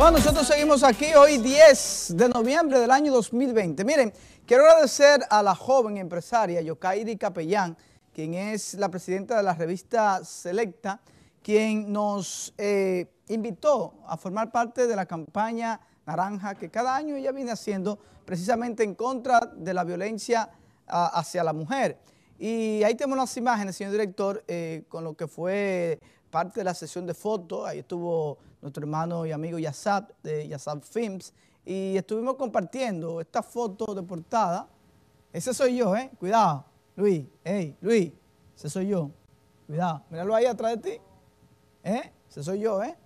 Bueno, nosotros seguimos aquí hoy 10 de noviembre del año 2020. Miren, quiero agradecer a la joven empresaria Yokairi Capellán, quien es la presidenta de la revista Selecta, quien nos eh, invitó a formar parte de la campaña Naranja que cada año ella viene haciendo precisamente en contra de la violencia ah, hacia la mujer. Y ahí tenemos las imágenes, señor director, eh, con lo que fue parte de la sesión de fotos, ahí estuvo nuestro hermano y amigo Yassab de Yassab Films, y estuvimos compartiendo esta foto de portada. Ese soy yo, ¿eh? Cuidado, Luis, hey, Luis, ese soy yo. Cuidado, míralo ahí atrás de ti. ¿Eh? Ese soy yo, ¿eh?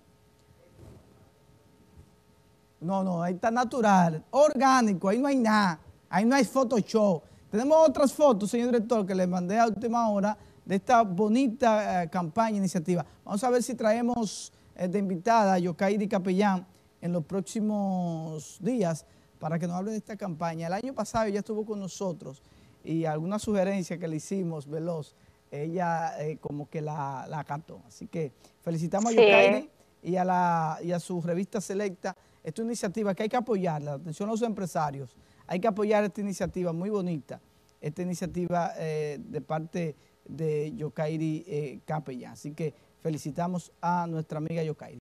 No, no, ahí está natural, orgánico, ahí no hay nada, ahí no hay Photoshop. Tenemos otras fotos, señor director, que les mandé a última hora de esta bonita eh, campaña, iniciativa. Vamos a ver si traemos eh, de invitada a Yokairi Capellán en los próximos días para que nos hable de esta campaña. El año pasado ella estuvo con nosotros y alguna sugerencia que le hicimos, Veloz, ella eh, como que la, la acató. Así que felicitamos a Yokairi y a, la, y a su revista Selecta. Esta iniciativa que hay que apoyarla, atención a los empresarios, hay que apoyar esta iniciativa muy bonita, esta iniciativa de parte de Yokairi eh, Capella. Así que felicitamos a nuestra amiga Yokairi.